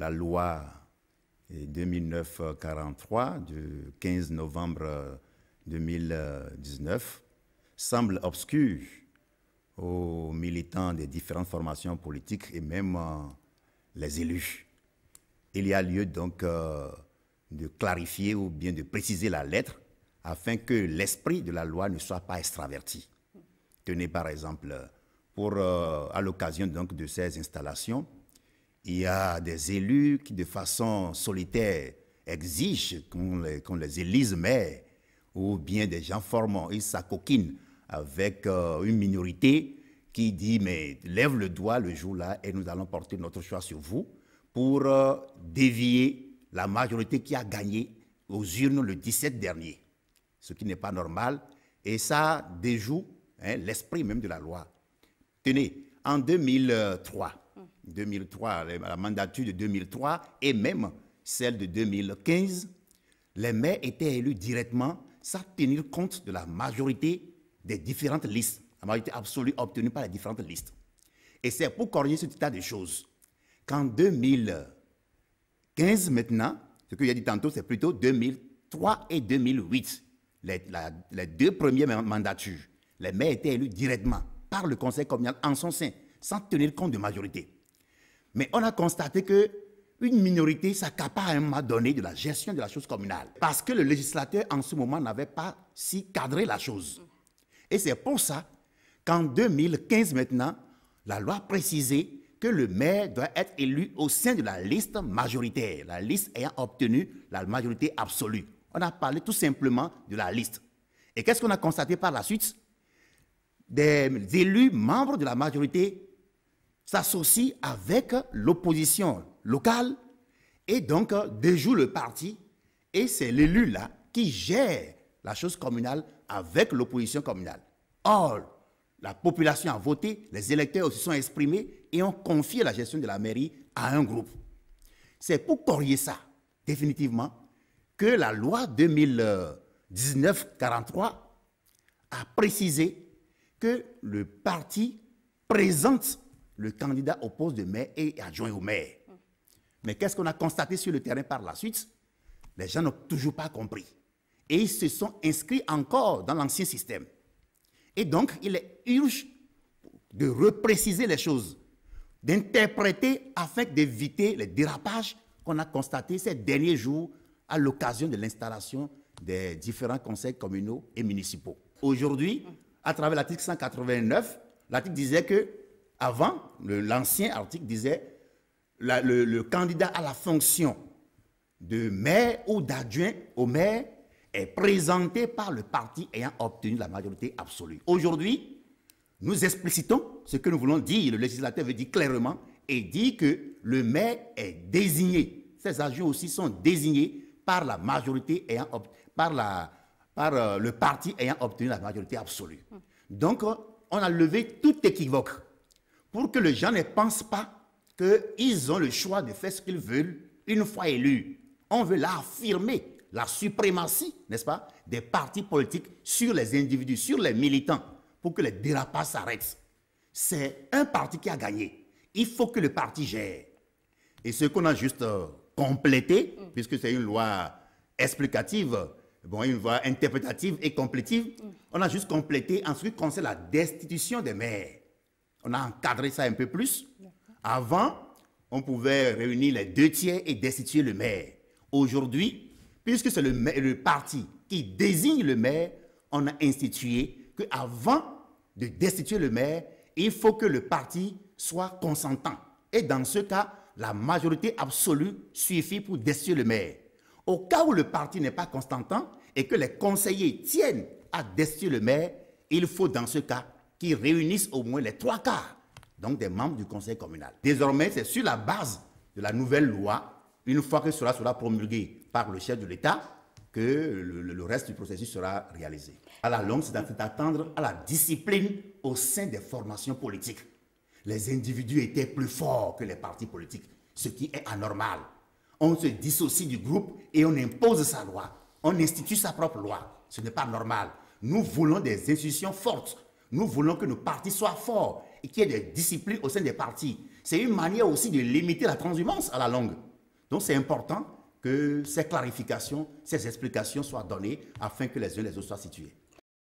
la loi 2009-43 du 15 novembre 2019 semble obscure aux militants des différentes formations politiques et même euh, les élus. Il y a lieu donc euh, de clarifier ou bien de préciser la lettre afin que l'esprit de la loi ne soit pas extraverti. Tenez par exemple, pour, euh, à l'occasion donc de ces installations, il y a des élus qui, de façon solitaire, exigent qu'on les, élise mais ou bien des gens formants. Ils s'acoquinent avec euh, une minorité qui dit Mais lève le doigt le jour-là et nous allons porter notre choix sur vous pour euh, dévier la majorité qui a gagné aux urnes le 17 dernier, ce qui n'est pas normal. Et ça déjoue hein, l'esprit même de la loi. Tenez, en 2003, 2003, la mandature de 2003 et même celle de 2015, les maires étaient élus directement sans tenir compte de la majorité des différentes listes, la majorité absolue obtenue par les différentes listes. Et c'est pour corriger ce tas de choses qu'en 2015 maintenant, ce que j'ai dit tantôt, c'est plutôt 2003 et 2008, les, les deux premières mandatures, les maires étaient élus directement par le conseil communal en son sein, sans tenir compte de majorité. Mais on a constaté que une minorité s'accapare à un moment donné de la gestion de la chose communale. Parce que le législateur, en ce moment, n'avait pas si cadré la chose. Et c'est pour ça qu'en 2015 maintenant, la loi précisait que le maire doit être élu au sein de la liste majoritaire, la liste ayant obtenu la majorité absolue. On a parlé tout simplement de la liste. Et qu'est-ce qu'on a constaté par la suite Des élus membres de la majorité s'associe avec l'opposition locale et donc déjoue le parti. Et c'est l'élu-là qui gère la chose communale avec l'opposition communale. Or, la population a voté, les électeurs se sont exprimés et ont confié la gestion de la mairie à un groupe. C'est pour corriger ça, définitivement, que la loi 2019-43 a précisé que le parti présente le candidat au poste de maire est adjoint au maire. Mais qu'est-ce qu'on a constaté sur le terrain par la suite Les gens n'ont toujours pas compris. Et ils se sont inscrits encore dans l'ancien système. Et donc, il est urgent de repréciser les choses, d'interpréter afin d'éviter les dérapages qu'on a constatés ces derniers jours à l'occasion de l'installation des différents conseils communaux et municipaux. Aujourd'hui, à travers l'article 189, l'article disait que avant, l'ancien article disait le, candidat à la fonction de maire ou d'adjoint au maire est présenté par le parti ayant obtenu la majorité absolue. Aujourd'hui, nous explicitons ce que nous voulons dire. Le législateur veut dire clairement et dit que le maire est désigné. Ces adjoints aussi sont désignés par la majorité ayant par, euh, le parti ayant obtenu la majorité absolue. Donc, on a levé tout équivoque pour que les gens ne pensent pas qu'ils ont le choix de faire ce qu'ils veulent une fois élus. On veut là affirmer la suprématie, n'est-ce pas, des partis politiques sur les individus, sur les militants, pour que les dérapages s'arrêtent. C'est un parti qui a gagné. Il faut que le parti gère. Et ce qu'on a juste euh, complété, mm. puisque c'est une loi explicative, bon, une loi interprétative et complétive, mm. on a juste complété en ce qui concerne la destitution des maires. On a encadré ça un peu plus. Avant, on pouvait réunir les deux tiers et destituer le maire. Aujourd'hui, puisque c'est le, parti qui désigne le maire, on a institué qu'avant de destituer le maire, il faut que le parti soit consentant. Et dans ce cas, la majorité absolue suffit pour destituer le maire. Au cas où le parti n'est pas consentant et que les conseillers tiennent à destituer le maire, il faut dans ce cas qui réunissent au moins les trois quarts, donc des membres du conseil communal. Désormais, c'est sur la base de la nouvelle loi, une fois que cela sera promulgué par le chef de l'État, que le, reste du processus sera réalisé. À la longue, c'est d'attendre à la discipline au sein des formations politiques. Les individus étaient plus forts que les partis politiques, ce qui est anormal. On se dissocie du groupe et on impose sa loi. On institue sa propre loi. Ce n'est pas normal. Nous voulons des institutions fortes nous voulons que nos partis soient forts et qu'il y ait des disciplines au sein des partis. C'est une manière aussi de limiter la transhumance à la langue. Donc c'est important que ces clarifications, ces explications soient données afin que les uns les autres soient situés.